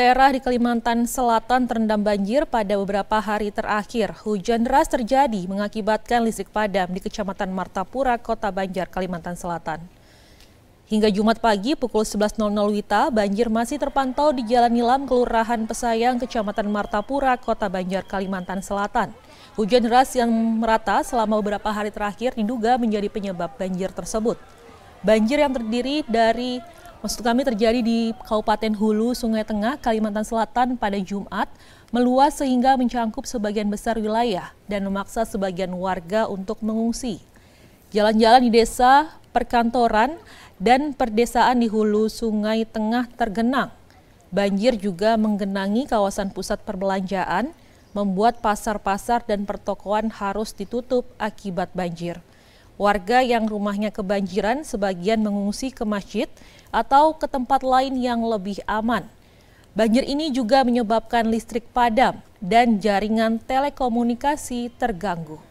Daerah di Kalimantan Selatan terendam banjir pada beberapa hari terakhir. Hujan deras terjadi mengakibatkan listrik padam di Kecamatan Martapura, Kota Banjar, Kalimantan Selatan. Hingga Jumat pagi pukul 11.00 WITA, banjir masih terpantau di Jalan Nilam, Kelurahan Pesayang, Kecamatan Martapura, Kota Banjar, Kalimantan Selatan. Hujan deras yang merata selama beberapa hari terakhir diduga menjadi penyebab banjir tersebut. Banjir yang terdiri dari Maksud kami terjadi di Kabupaten Hulu, Sungai Tengah, Kalimantan Selatan pada Jumat, meluas sehingga mencangkup sebagian besar wilayah dan memaksa sebagian warga untuk mengungsi. Jalan-jalan di desa, perkantoran, dan perdesaan di Hulu, Sungai Tengah tergenang. Banjir juga menggenangi kawasan pusat perbelanjaan, membuat pasar-pasar dan pertokoan harus ditutup akibat banjir. Warga yang rumahnya kebanjiran sebagian mengungsi ke masjid atau ke tempat lain yang lebih aman. Banjir ini juga menyebabkan listrik padam dan jaringan telekomunikasi terganggu.